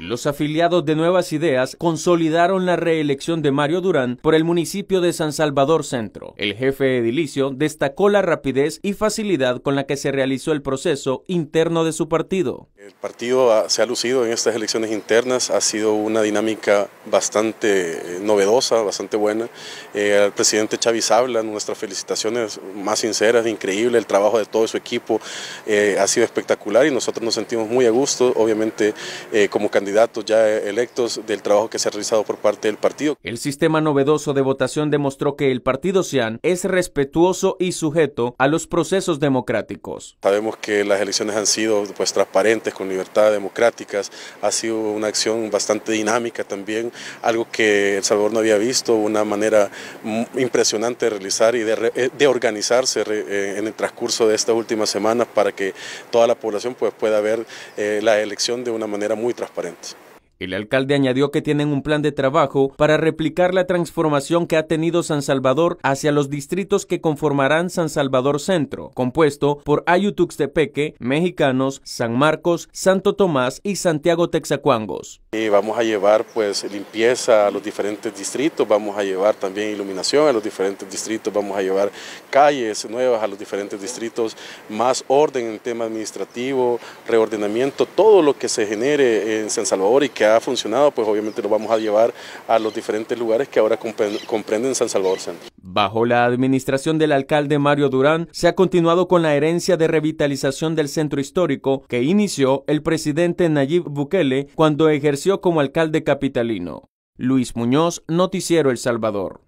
Los afiliados de Nuevas Ideas consolidaron la reelección de Mario Durán por el municipio de San Salvador Centro. El jefe edilicio destacó la rapidez y facilidad con la que se realizó el proceso interno de su partido. El partido se ha lucido en estas elecciones internas, ha sido una dinámica bastante eh, novedosa, bastante buena. El eh, al presidente Chávez habla, nuestras felicitaciones más sinceras, increíble, el trabajo de todo su equipo eh, ha sido espectacular y nosotros nos sentimos muy a gusto, obviamente como candidatos ya electos, del trabajo que se ha realizado por parte del partido. El sistema novedoso de votación demostró que el partido CIAN es respetuoso y sujeto a los procesos democráticos. Sabemos que las elecciones han sido pues transparentes, con libertad democráticas, ha sido una acción bastante dinámica también, algo que El Salvador no había visto, una manera impresionante de realizar y de, eh, organizarse eh, en el transcurso de estas últimas semanas para que toda la población pues, pueda ver eh, la elección de una manera muy transparente. El alcalde añadió que tienen un plan de trabajo para replicar la transformación que ha tenido San Salvador hacia los distritos que conformarán San Salvador Centro, compuesto por Ayutuxtepeque, Mexicanos, San Marcos, Santo Tomás y Santiago Texacuangos. Y vamos a llevar pues limpieza a los diferentes distritos, vamos a llevar también iluminación a los diferentes distritos, vamos a llevar calles nuevas a los diferentes distritos, más orden en tema administrativo, reordenamiento, todo lo que se genere en San Salvador y que ha ha funcionado, pues obviamente lo vamos a llevar a los diferentes lugares que ahora comprenden San Salvador Centro. Bajo la administración del alcalde Mario Durán, se ha continuado con la herencia de revitalización del centro histórico que inició el presidente Nayib Bukele cuando ejerció como alcalde capitalino. Luis Muñoz, Noticiero El Salvador.